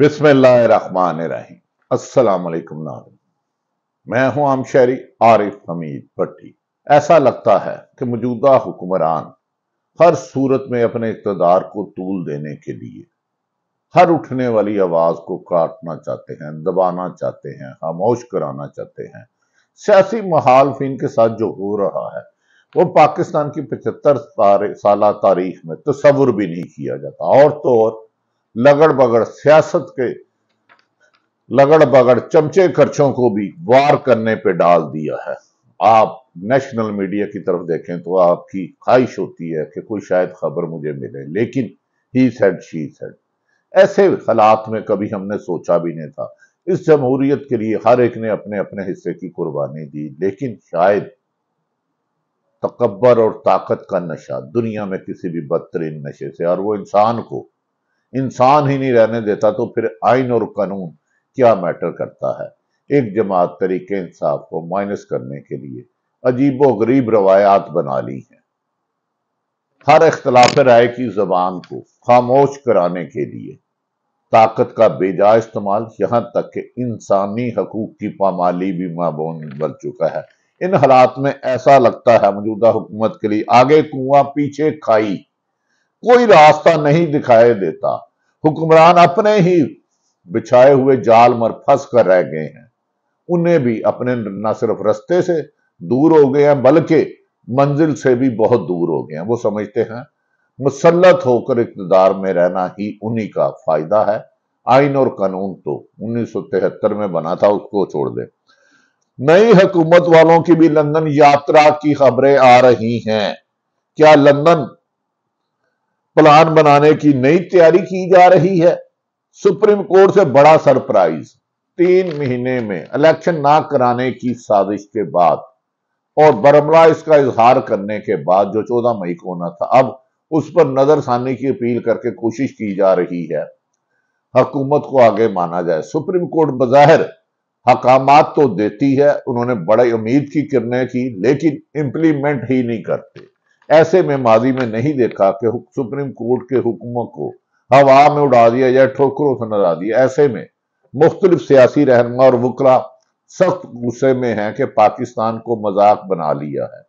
बिस्मिल्लाहिर्रहमानिर्रहीम अस्सलाम वालेकुम नाजन मैं हूं आम शहरी आरिफ हमीद भट्टी ऐसा लगता है कि मौजूदा हुक्मरान हर सूरत में अपने इकतदार को तूल देने के लिए हर उठने वाली आवाज को काटना चाहते हैं दबाना चाहते हैं खामोश कराना चाहते हैं सियासी महालफिन के साथ जो हो रहा है वो पाकिस्तान की पचहत्तर साल तारीख में तस्वुर भी नहीं किया जाता और तो और लगड़ बगड़ सियासत के लगड़ बगड़ चमचे खर्चों को भी वार करने पे डाल दिया है आप नेशनल मीडिया की तरफ देखें तो आपकी ख्वाहिश होती है कि कोई शायद खबर मुझे मिले लेकिन ही सेड शी सेड ऐसे हालात में कभी हमने सोचा भी नहीं था इस जमहूरियत के लिए हर एक ने अपने अपने हिस्से की कुर्बानी दी लेकिन शायद तकबर और ताकत का नशा दुनिया में किसी भी बदतरीन नशे से और वो इंसान को इंसान ही नहीं रहने देता तो फिर आइन और कानून क्या मैटर करता है एक जमात तरीके इंसाफ को माइनस करने के लिए अजीब गरीब रवायात बना ली है हर इख्तलाफ राय की जबान को खामोश कराने के लिए ताकत का बेजा इस्तेमाल यहां तक कि इंसानी हकूक की पामाली भी माबोन बन चुका है इन हालात में ऐसा लगता है मौजूदा हुकूमत के लिए आगे कुआं पीछे खाई कोई रास्ता नहीं दिखाई देता हुक्मरान अपने ही बिछाए हुए जाल मर फंस कर रह गए हैं उन्हें भी अपने न सिर्फ रस्ते से दूर हो गए हैं बल्कि मंजिल से भी बहुत दूर हो गए हैं वो समझते हैं मुसलत होकर इकतदार में रहना ही उन्हीं का फायदा है आइन और कानून तो उन्नीस सौ तिहत्तर में बना था उसको छोड़ दे नई हुकूमत वालों की भी लंदन यात्रा की खबरें आ रही हैं क्या लंदन प्लान बनाने की नई तैयारी की जा रही है सुप्रीम कोर्ट से बड़ा सरप्राइज तीन महीने में इलेक्शन ना कराने की साजिश के बाद और बरमला इसका इजहार करने के बाद जो चौदह मई को होना था अब उस पर नजरसानी की अपील करके कोशिश की जा रही है हकूमत को आगे माना जाए सुप्रीम कोर्ट बजहिर हकामात तो देती है उन्होंने बड़े उम्मीद की किरणें की लेकिन इंप्लीमेंट ही नहीं करते ऐसे में माजी में नहीं देखा कि सुप्रीम कोर्ट के हुक्मों को हवा में उड़ा दिया या ठोकरों से नजा दिया ऐसे में मुख्तलिफ सियासी रहनमा और वकला सख्त गुस्से में है कि पाकिस्तान को मजाक बना लिया है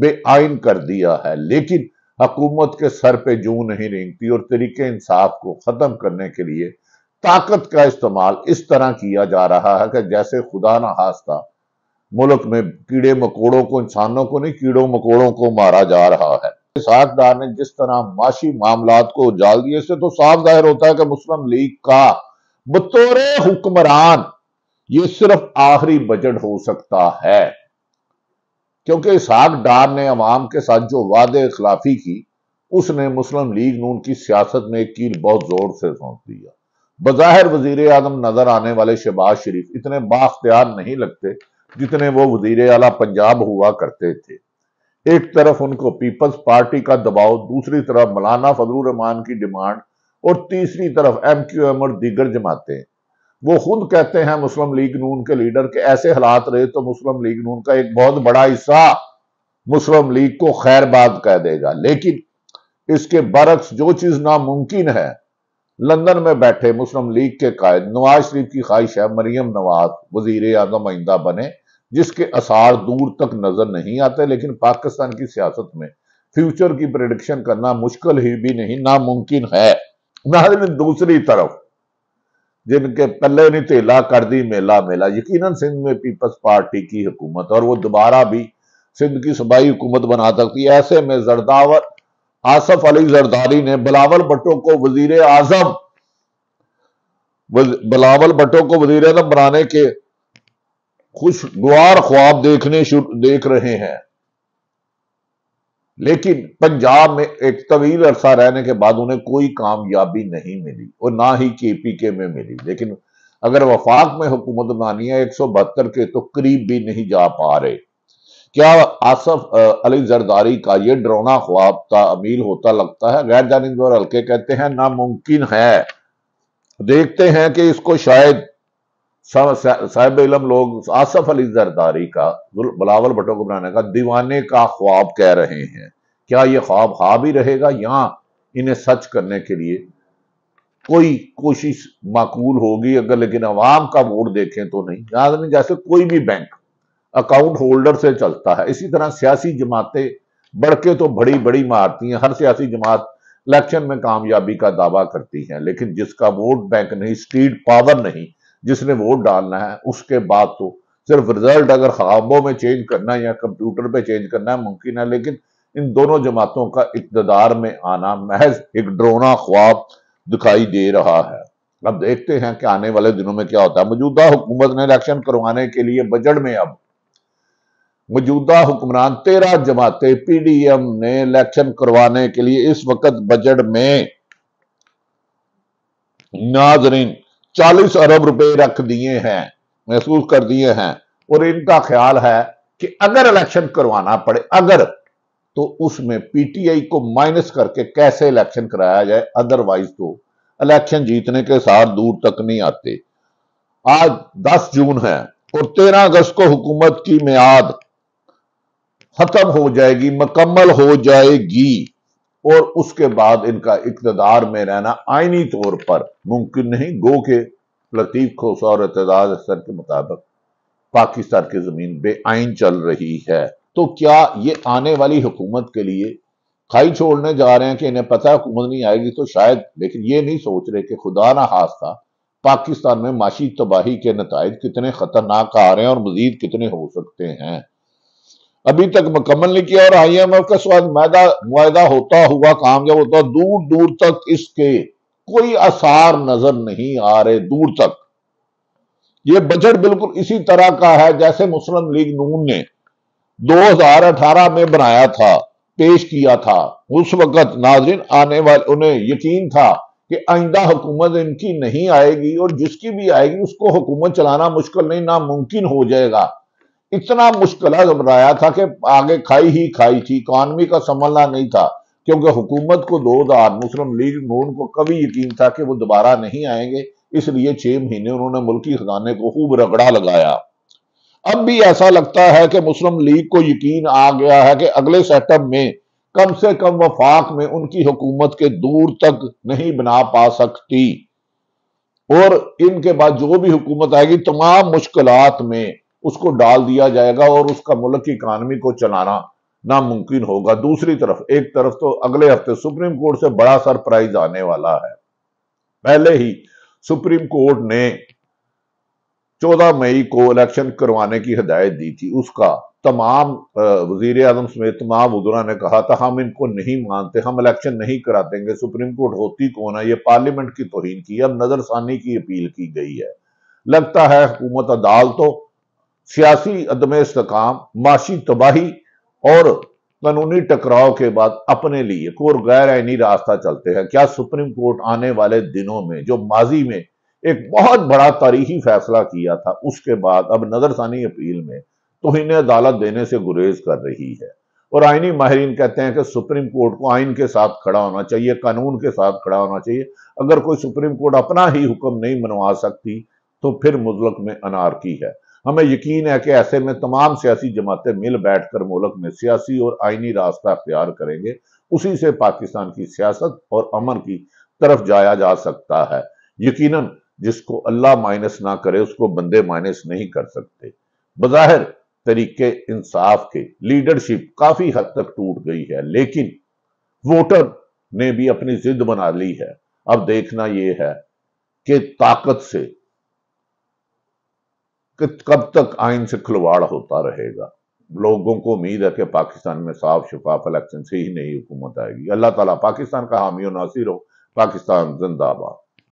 बेआइन कर दिया है लेकिन हकूमत के सर पे जू नहीं रेंगती और तरीके इंसाफ को खत्म करने के लिए ताकत का इस्तेमाल इस तरह किया जा रहा है कि जैसे खुदा ना हास्ता मुल्क में कीड़े मकोड़ों को इंसानों को नहीं कीड़ों मकोड़ों को मारा जा रहा है साहबदार ने जिस तरह माशी मामला को उजाल दिए इससे तो साफ जाहिर होता है कि मुस्लिम लीग का बतौर हुक्मरान ये सिर्फ आखिरी बजट हो सकता है क्योंकि इसहाक डार ने अवाम के साथ जो वादे खिलाफी की उसने मुस्लिम लीग नून की सियासत में एक कील बहुत जोर से सौंप दिया बज़ाहिर वजीर आजम नजर आने वाले शहबाज शरीफ इतने बाख्तियार नहीं लगते जितने वो वजीर अला पंजाब हुआ करते थे एक तरफ उनको पीपल्स पार्टी का दबाव दूसरी तरफ मौलाना फजलुर रहमान की डिमांड और तीसरी तरफ एम क्यू एम और दीगर जमातें वो खुद कहते हैं मुस्लिम लीग नून के लीडर के ऐसे हालात रहे तो मुस्लिम लीग नून का एक बहुत बड़ा हिस्सा मुस्लिम लीग को खैरबाद कह देगा लेकिन इसके बरक्स जो चीज नामुमकिन है लंदन में बैठे मुस्लिम लीग के कायद नवाज शरीफ की ख्वाहिश है मरियम नवाज वजीर आजम आइंदा बने जिसके असार दूर तक नजर नहीं आते लेकिन पाकिस्तान की सियासत में फ्यूचर की प्रडिक्शन करना मुश्किल ही भी नहीं नामुमकिन है दूसरी तरफ जिनके पल्ले ने तेला कर दी मेला मेला यकीन सिंध में पीपल्स पार्टी की हुकूमत और वो दोबारा भी सिंध की सूबाई हुकूमत बना सकती है ऐसे में जरदावर आसफ अली जरदारी ने बिलावल भट्टो को वजीर आजम बिलावल भट्टो को वजीर आजम बनाने के खुशगवार ख्वाब देखने देख रहे हैं लेकिन पंजाब में एक तवील अरसा रहने के बाद उन्हें कोई कामयाबी नहीं मिली और ना ही पी के में मिली लेकिन अगर वफाक में हुकूमत बनानी है एक सौ बहत्तर के तो करीब भी नहीं जा पा रहे क्या आसफ अली जरदारी का यह डरोना ख्वाब था अमीर होता लगता है गैर जानबदार हल्के कहते हैं नामुमकिन है देखते हैं कि इसको शायद साहब इलम लोग आसफ अली जरदारी का बलावल भट्टो को बनाने का दीवाने का ख्वाब कह रहे हैं क्या ये ख्वाब ख्वाब ही रहेगा या इन्हें सच करने के लिए कोई कोशिश माकूल होगी अगर लेकिन अवाम का वोट देखें तो नहीं याद नहीं जैसे कोई भी बैंक अकाउंट होल्डर से चलता है इसी तरह सियासी जमातें बढ़ के तो बड़ी बड़ी मारती हैं हर सियासी जमात इलेक्शन में कामयाबी का दावा करती है लेकिन जिसका वोट बैंक नहीं स्ट्रीट पावर नहीं जिसने वोट डालना है उसके बाद तो सिर्फ रिजल्ट अगर ख्वाबों में चेंज करना है या कंप्यूटर पे चेंज करना है मुमकिन है लेकिन इन दोनों जमातों का इकतदार में आना महज एक ड्रोना ख्वाब दिखाई दे रहा है अब देखते हैं कि आने वाले दिनों में क्या होता है मौजूदा हुकूमत ने इलेक्शन करवाने के लिए बजट में अब मौजूदा हुक्मरान तेरह जमाते पीडीएम ने इलेक्शन करवाने के लिए इस वक्त बजट में नाजरीन 40 अरब रुपए रख दिए हैं महसूस कर दिए हैं और इनका ख्याल है कि अगर इलेक्शन करवाना पड़े अगर तो उसमें पीटीआई को माइनस करके कैसे इलेक्शन कराया जाए अदरवाइज तो इलेक्शन जीतने के साथ दूर तक नहीं आते आज 10 जून है और 13 अगस्त को हुकूमत की मियाद खत्म हो जाएगी मुकम्मल हो जाएगी और उसके बाद इनका इकतदार में रहना आइनी तौर पर मुमकिन नहीं गो के लतीफ खोसा और एतदाज असर के मुताबिक पाकिस्तान की ज़मीन बे चल रही है तो क्या ये आने वाली हुकूमत के लिए खाई छोड़ने जा रहे हैं कि इन्हें पता हुकूमत नहीं आएगी तो शायद लेकिन ये नहीं सोच रहे कि खुदा ना हादसा पाकिस्तान में माशी तबाही के नतज कितने खतरनाक आ रहे हैं और मजीद कितने हो सकते हैं अभी तक मुकम्मल नहीं किया और आई एम एफ का स्वाद मुआदा होता हुआ कामयाब होता हुआ दूर दूर तक इसके कोई आसार नजर नहीं आ रहे दूर तक ये बजट बिल्कुल इसी तरह का है जैसे मुस्लिम लीग नून ने 2018 में बनाया था पेश किया था उस वक्त नाजरीन आने वाले उन्हें यकीन था कि आइंदा हुकूमत इनकी नहीं आएगी और जिसकी भी आएगी उसको हुकूमत चलाना मुश्किल नहीं नामुमकिन हो जाएगा इतना मुश्किल घबराया था कि आगे खाई ही खाई थी इकॉनमी का संभलना नहीं था क्योंकि हुकूमत को दो दार मुस्लिम लीग नून को कभी यकीन था कि वो दोबारा नहीं आएंगे इसलिए छह महीने उन्होंने मुल्की खजाने को खूब रगड़ा लगाया अब भी ऐसा लगता है कि मुस्लिम लीग को यकीन आ गया है कि अगले सेटअप में कम से कम वफाक में उनकी हुकूमत के दूर तक नहीं बना पा सकती और इनके बाद जो भी हुकूमत आएगी तमाम मुश्किलात में उसको डाल दिया जाएगा और उसका मुल्क की इकानमी को चलाना नामुमकिन होगा दूसरी तरफ एक तरफ तो अगले हफ्ते सुप्रीम कोर्ट से बड़ा सरप्राइज आने वाला है पहले ही सुप्रीम कोर्ट ने 14 मई को इलेक्शन करवाने की हदायत दी थी उसका तमाम वजीर आजम समेत तमाम उदरा ने कहा था हम इनको नहीं मानते हम इलेक्शन नहीं करा देंगे सुप्रीम कोर्ट होती कौन है ये पार्लियामेंट की तोहन की अब नजरसानी की अपील की गई है लगता है हुकूमत अदालतों सियासी अदम इसकाम माशी तबाही और कानूनी टकराव के बाद अपने लिए को गैर आइनी रास्ता चलते हैं क्या सुप्रीम कोर्ट आने वाले दिनों में जो माजी में एक बहुत बड़ा तारीखी फैसला किया था उसके बाद अब नजरसानी अपील में तो इन्हें अदालत देने से गुरेज कर रही है और आइनी माहरीन कहते हैं कि सुप्रीम कोर्ट को आइन के साथ खड़ा होना चाहिए कानून के साथ खड़ा होना चाहिए अगर कोई सुप्रीम कोर्ट अपना ही हुक्म नहीं मनवा सकती तो फिर मुजलक में अनारकी है हमें यकीन है कि ऐसे में तमाम सियासी जमातें मिल बैठ कर मुल्क में सियासी और आइनी रास्ता अख्तियार करेंगे उसी से पाकिस्तान की सियासत और अमन की तरफ जाया जा सकता है यकीन जिसको अल्लाह माइनस ना करे उसको बंदे माइनस नहीं कर सकते बज़ाहिर तरीके इंसाफ के लीडरशिप काफी हद तक टूट गई है लेकिन वोटर ने भी अपनी जिद बना ली है अब देखना यह है कि ताकत से कि कब तक आइन से खिलवाड़ होता रहेगा लोगों को उम्मीद है कि पाकिस्तान में साफ शफाफ इलेक्शन से ही नई हुकूमत आएगी अल्लाह ताला पाकिस्तान का हामी नासिर हो पाकिस्तान जिंदाबाद